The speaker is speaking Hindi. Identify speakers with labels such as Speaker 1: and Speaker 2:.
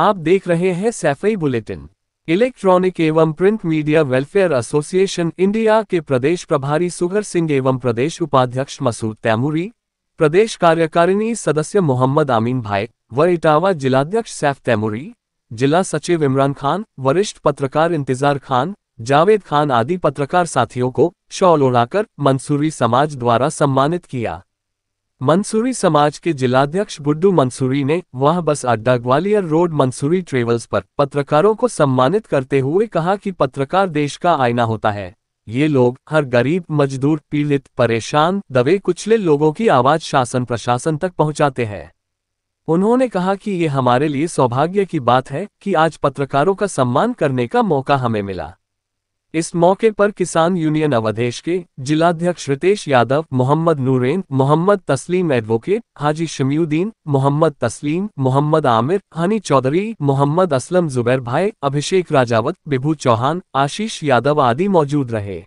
Speaker 1: आप देख रहे हैं सैफई बुलेटिन इलेक्ट्रॉनिक एवं print media welfare association India के प्रदेश प्रभारी सुगर सिंह एवं प्रदेश उपाध्यक्ष मसूद तैमूरी प्रदेश कार्यकारिणी सदस्य मोहम्मद आमीन भाई व इटावा जिलाध्यक्ष सैफ तैमूरी जिला सचिव इमरान खान वरिष्ठ पत्रकार इंतजार खान जावेद खान आदि पत्रकार साथियों को शॉल उड़ाकर मंसूरी समाज द्वारा सम्मानित किया मंसूरी समाज के जिलाध्यक्ष बुड्डू मंसूरी ने वहां बस अड्डा ग्वालियर रोड मंसूरी ट्रेवल्स पर पत्रकारों को सम्मानित करते हुए कहा कि पत्रकार देश का आईना होता है ये लोग हर गरीब मजदूर पीड़ित परेशान दबे कुचले लोगों की आवाज शासन प्रशासन तक पहुंचाते हैं उन्होंने कहा कि ये हमारे लिए सौभाग्य की बात है कि आज पत्रकारों का सम्मान करने का मौका हमें मिला इस मौके पर किसान यूनियन अवधेश के जिलाध्यक्ष रितेश यादव मोहम्मद नूरेन मोहम्मद तस्लीम एडवोकेट हाजी शमीउद्दीन मोहम्मद तस्लीम मोहम्मद आमिर हनी चौधरी मोहम्मद असलम जुबैर भाई अभिषेक राजावत बिभू चौहान आशीष यादव आदि
Speaker 2: मौजूद रहे